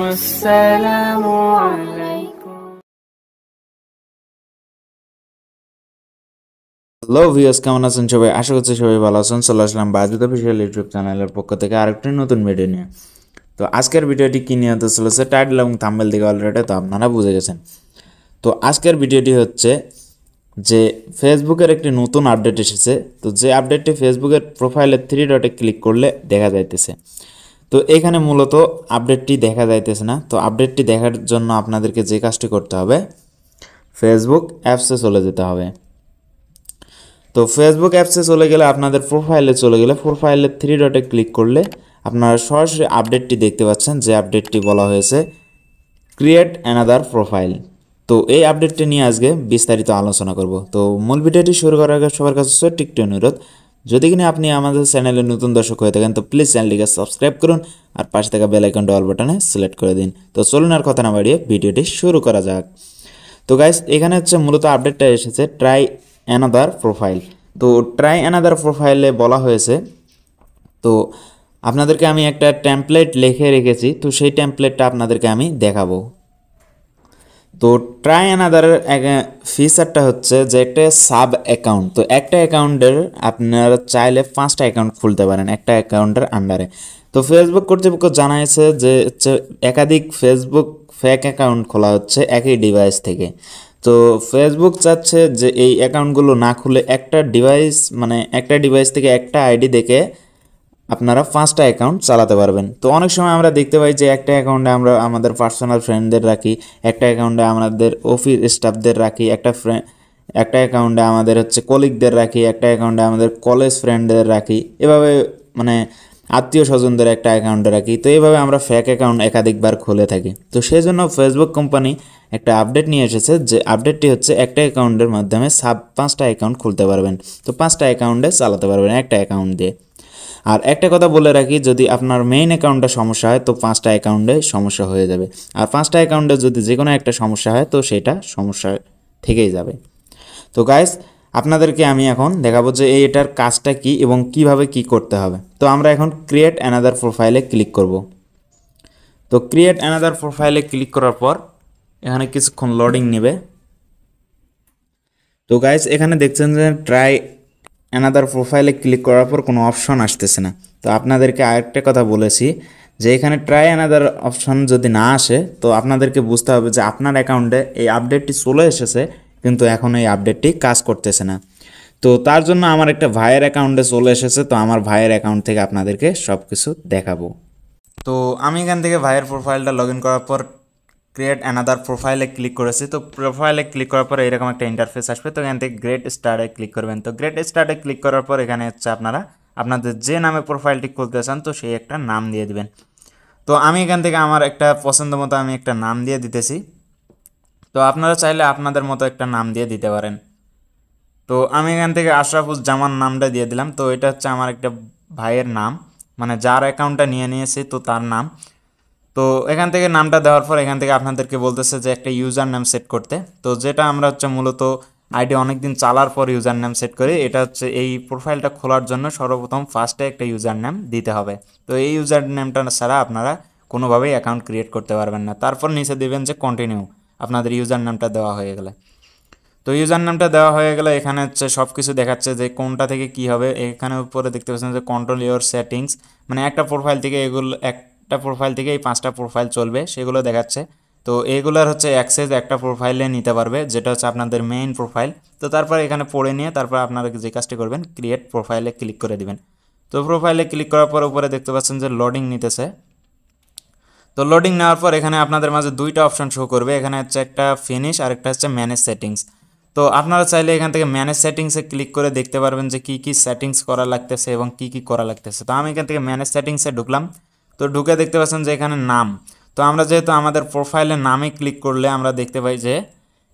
والسلام hello views কেমন আছেন সবাই আশা করছি সবাই ভালো আছেন চলে আসলাম বাজুদ অফিসিয়াল ইউটিউব চ্যানেলের পক্ষ থেকে আরেকটি নতুন ভিডিও নিয়ে তো আজকের ভিডিওটি কী নিয়ে হতে চলেছে টাইটেল এবং থাম্বেল দিকে অলরেডি তো আপনারা বুঝে গেছেন তো আজকের ভিডিওটি হচ্ছে যে ফেসবুকের একটি নতুন আপডেট এসেছে তো যে আপডেটটি ফেসবুকের প্রোফাইলের থ্রি ডটে ক্লিক করলে দেখা যাইতেছে তো এখানে মূলত আপডেটটি দেখা যাইতেছে না তো আপডেটটি দেখার জন্য আপনাদেরকে যে কাজটি করতে হবে ফেসবুক অ্যাপসে চলে যেতে হবে তো ফেসবুক অ্যাপসে চলে গেলে আপনাদের প্রোফাইলে চলে গেলে প্রোফাইলে থ্রি ডটে ক্লিক করলে আপনারা সরাসরি আপডেটটি দেখতে পাচ্ছেন যে আপডেটটি বলা হয়েছে ক্রিয়েট অ্যানাদার প্রোফাইল তো এই আপডেটটি নিয়ে আজকে বিস্তারিত আলোচনা করব তো মূল ভিডিওটি শুরু করার আগে সবার কাছে ছোট্ট একটি অনুরোধ যদি কিনা আপনি আমাদের চ্যানেলে নতুন দর্শক হয়ে থাকেন তো প্লিজ চ্যানেলটিকে সাবস্ক্রাইব করুন আর পাশে থাকা বেলাইকন ডল বাটনে সিলেক্ট করে দিন তো চলুন আর কথা না বাড়িয়ে ভিডিওটি শুরু করা যাক তো গাইস এখানে হচ্ছে মূলত আপডেটটা এসেছে ট্রাই অ্যানাদার প্রোফাইল তো ট্রাই অ্যানাদার প্রোফাইলে বলা হয়েছে তো আপনাদেরকে আমি একটা ট্যাম্পলেট লিখে রেখেছি তো সেই ট্যাম্পলেটটা আপনাদেরকে আমি দেখাবো তো ট্রাই অ্যানাদার ফিচারটা হচ্ছে যে একটা সাব অ্যাকাউন্ট তো একটা অ্যাকাউন্টের আপনারা চাইলে পাঁচটা অ্যাকাউন্ট খুলতে পারেন একটা অ্যাকাউন্টের আন্ডারে তো ফেসবুক কর্তৃপক্ষ জানাইছে যে হচ্ছে একাধিক ফেসবুক ফেক অ্যাকাউন্ট খোলা হচ্ছে একই ডিভাইস থেকে তো ফেসবুক চাচ্ছে যে এই অ্যাকাউন্টগুলো না খুলে একটা ডিভাইস মানে একটা ডিভাইস থেকে একটা আইডি দেখে আপনারা পাঁচটা অ্যাকাউন্ট চালাতে পারবেন তো অনেক সময় আমরা দেখতে পাই যে একটা অ্যাকাউন্টে আমরা আমাদের পার্সোনাল ফ্রেন্ডদের রাখি একটা অ্যাকাউন্টে আমাদের অফিস স্টাফদের রাখি একটা ফ্রেন্ড একটা অ্যাকাউন্টে আমাদের হচ্ছে কলিগদের রাখি একটা অ্যাকাউন্টে আমাদের কলেজ ফ্রেন্ডদের রাখি এভাবে মানে আত্মীয় স্বজনদের একটা অ্যাকাউন্টে রাখি তো এইভাবে আমরা ফ্যাক অ্যাকাউন্ট একাধিকবার খুলে থাকি তো সেই জন্য ফেসবুক কোম্পানি একটা আপডেট নিয়ে এসেছে যে আপডেটটি হচ্ছে একটা অ্যাকাউন্টের মাধ্যমে সাব পাঁচটা অ্যাকাউন্ট খুলতে পারবেন তো পাঁচটা অ্যাকাউন্টে চালাতে পারবেন একটা অ্যাকাউন্ট দিয়ে আর একটা কথা বলে রাখি যদি আপনার মেইন অ্যাকাউন্টে সমস্যা হয় তো পাঁচটা অ্যাকাউন্টে সমস্যা হয়ে যাবে আর পাঁচটা অ্যাকাউন্টে যদি যে কোনো একটা সমস্যা হয় তো সেটা সমস্যা থেকেই যাবে তো গাইস আপনাদেরকে আমি এখন দেখাবো যে এটার কাজটা কি এবং কিভাবে কি করতে হবে তো আমরা এখন ক্রিয়েট অ্যানাদার প্রোফাইলে ক্লিক করব তো ক্রিয়েট অ্যানাদার প্রোফাইলে ক্লিক করার পর এখানে কিছুক্ষণ লোডিং নেবে তো গাইস এখানে দেখছেন যে ট্রাই অ্যানাদার প্রোফাইলে ক্লিক করার পর কোনো অপশন আসতেছে না তো আপনাদেরকে আরেকটা কথা বলেছি যে এখানে ট্রাই অ্যানাদার অপশন যদি না আসে তো আপনাদেরকে বুঝতে হবে যে আপনার অ্যাকাউন্টে এই আপডেটটি চলে এসেছে কিন্তু এখন এই আপডেটটি কাজ করতেছে না তো তার জন্য আমার একটা ভাইয়ের অ্যাকাউন্টে চলে এসেছে তো আমার ভাইয়ের অ্যাকাউন্ট থেকে আপনাদেরকে সব কিছু দেখাবো তো আমি এখান থেকে ভাইয়ের প্রোফাইলটা লগ ইন করার পর ক্রিয়েট অ্যানাদার প্রোফাইলে ক্লিক করেছি তো প্রোফাইলে ক্লিক করার পর এরকম একটা ইন্টারফেস আসবে তো এখান থেকে গ্রেট স্টারে ক্লিক করবেন তো গ্রেট স্টারে ক্লিক করার পর এখানে হচ্ছে আপনারা আপনাদের যে নামে প্রোফাইলটি খুলতে চান তো সেই একটা নাম দিয়ে দেবেন তো আমি এখান থেকে আমার একটা পছন্দ মতো আমি একটা নাম দিয়ে দিতেছি তো আপনারা চাইলে আপনাদের মতো একটা নাম দিয়ে দিতে পারেন তো আমি এখান থেকে আশরাফুজ জামান নামটা দিয়ে দিলাম তো এটা হচ্ছে আমার একটা ভাইয়ের নাম মানে যার অ্যাকাউন্টটা নিয়ে নিয়েছি তো তার নাম তো এখান থেকে নামটা দেওয়ার পর এখান থেকে আপনাদেরকে বলতেছে যে একটা ইউজার নাম সেট করতে তো যেটা আমরা হচ্ছে মূলত আইডি অনেকদিন চালার পর ইউজার নাম সেট করি এটা হচ্ছে এই প্রোফাইলটা খোলার জন্য সর্বপ্রথম ফার্স্টে একটা ইউজার নাম দিতে হবে তো এই ইউজার নেমটা ছাড়া আপনারা কোনোভাবেই অ্যাকাউন্ট ক্রিয়েট করতে পারবেন না তারপর নিচে দেবেন যে কন্টিনিউ আপনাদের ইউজার নামটা দেওয়া হয়ে গেলে তো ইউজার নামটা দেওয়া হয়ে গেলে এখানে হচ্ছে সব কিছু দেখাচ্ছে যে কোনটা থেকে কি হবে এখানে উপরে দেখতে পাচ্ছেন যে কন্ট্রোল ইউর সেটিংস মানে একটা প্রোফাইল থেকে এগুলো এক একটা প্রোফাইল থেকে এই পাঁচটা প্রোফাইল চলবে সেগুলো দেখাচ্ছে তো এগুলোর হচ্ছে অ্যাক্সেস একটা প্রোফাইলে নিতে পারবে যেটা হচ্ছে আপনাদের মেইন প্রোফাইল তো তারপর এখানে পড়ে নিয়ে তারপর আপনারা যে কাজটি করবেন ক্রিয়েট প্রোফাইলে ক্লিক করে দিবেন তো প্রোফাইলে ক্লিক করার পর উপরে দেখতে পাচ্ছেন যে লোডিং নিতেছে তো লোডিং নেওয়ার পর এখানে আপনাদের মাঝে দুইটা অপশন শো করবে এখানে হচ্ছে একটা ফিনিশ আর একটা হচ্ছে ম্যানেজ সেটিংস তো আপনারা চাইলে এখান থেকে ম্যানেজ সেটিংসে ক্লিক করে দেখতে পারবেন যে কি কি সেটিংস করা লাগতেছে এবং কি কি করা লাগতেছে তো আমি এখান থেকে ম্যানেজ সেটিংসে ঢুকলাম তো ঢুকে দেখতে পাচ্ছেন যে এখানে নাম তো আমরা যেহেতু আমাদের প্রোফাইলে নামে ক্লিক করলে আমরা দেখতে পাই যে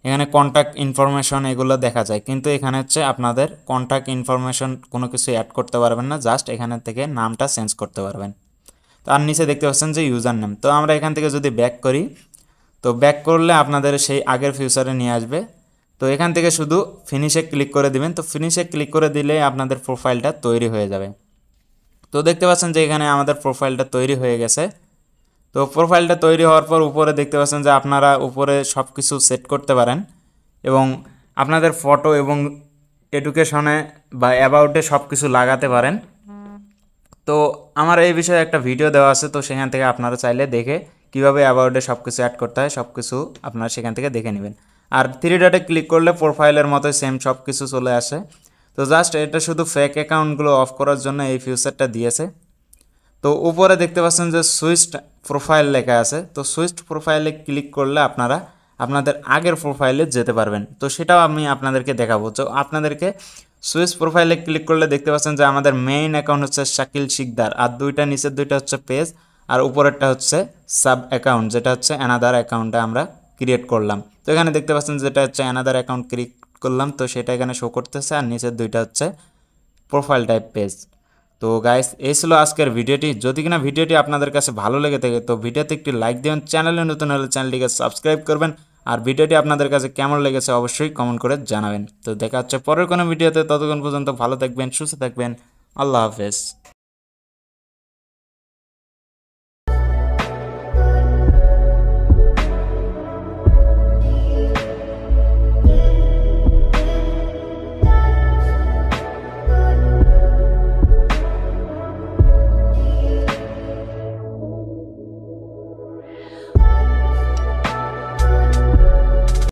এখানে কন্ট্যাক্ট ইনফরমেশন এগুলো দেখা যায় কিন্তু এখানে হচ্ছে আপনাদের কন্ট্যাক্ট ইনফরমেশন কোনো কিছু অ্যাড করতে পারবেন না জাস্ট এখানে থেকে নামটা চেঞ্জ করতে পারবেন তো আর নিচে দেখতে পাচ্ছেন যে ইউজার নেম তো আমরা এখান থেকে যদি ব্যাক করি তো ব্যাক করলে আপনাদের সেই আগের ফিউচারে নিয়ে আসবে তো এখান থেকে শুধু ফিনিশে ক্লিক করে দিবেন তো ফিনিশে ক্লিক করে দিলে আপনাদের প্রোফাইলটা তৈরি হয়ে যাবে তো দেখতে পাচ্ছেন যে এখানে আমাদের প্রোফাইলটা তৈরি হয়ে গেছে তো প্রোফাইলটা তৈরি হওয়ার পর উপরে দেখতে পাচ্ছেন যে আপনারা উপরে সব কিছু সেট করতে পারেন এবং আপনাদের ফটো এবং এডুকেশনে বা অ্যাবাউটে সব কিছু লাগাতে পারেন তো আমার এই বিষয়ে একটা ভিডিও দেওয়া আছে তো সেখান থেকে আপনারা চাইলে দেখে কীভাবে অ্যাবাউটে সব কিছু অ্যাড করতে হয় সব কিছু আপনারা সেখান থেকে দেখে নেবেন আর থ্রি ডটে ক্লিক করলে প্রোফাইলের মতো সেম সব কিছু চলে আসে তো জাস্ট এটা শুধু ফেক অ্যাকাউন্টগুলো অফ করার জন্য এই ফিউচারটা দিয়েছে তো উপরে দেখতে পাচ্ছেন যে সুইচড প্রোফাইল লেখা আছে তো সুইচড প্রোফাইলে ক্লিক করলে আপনারা আপনাদের আগের প্রোফাইলে যেতে পারবেন তো সেটাও আমি আপনাদেরকে দেখাবো তো আপনাদেরকে সুইচ প্রোফাইলে ক্লিক করলে দেখতে পাচ্ছেন যে আমাদের মেইন অ্যাকাউন্ট হচ্ছে শাকিল শিকদার আর দুইটা নিচের দুইটা হচ্ছে পেজ আর উপরেরটা হচ্ছে সাব অ্যাকাউন্ট যেটা হচ্ছে অ্যানাদার অ্যাকাউন্টটা আমরা ক্রিয়েট করলাম তো এখানে দেখতে পাচ্ছেন যেটা হচ্ছে অ্যানাদার অ্যাকাউন্ট ক্রিক করলাম তো সেটা এখানে শো করতেছে আর নিচের দুইটা হচ্ছে প্রোফাইল টাইপ পেজ তো গাইস এই ছিল আজকের ভিডিওটি যদি কিনা ভিডিওটি আপনাদের কাছে ভালো লেগে থাকে তো ভিডিওতে একটি লাইক দেবেন চ্যানেলে নতুন হলে চ্যানেলটিকে সাবস্ক্রাইব করবেন আর ভিডিওটি আপনাদের কাছে কেমন লেগেছে অবশ্যই কমেন্ট করে জানাবেন তো দেখা হচ্ছে পরের কোনো ভিডিওতে ততক্ষণ পর্যন্ত ভালো থাকবেন সুস্থ থাকবেন আল্লাহ হাফেজ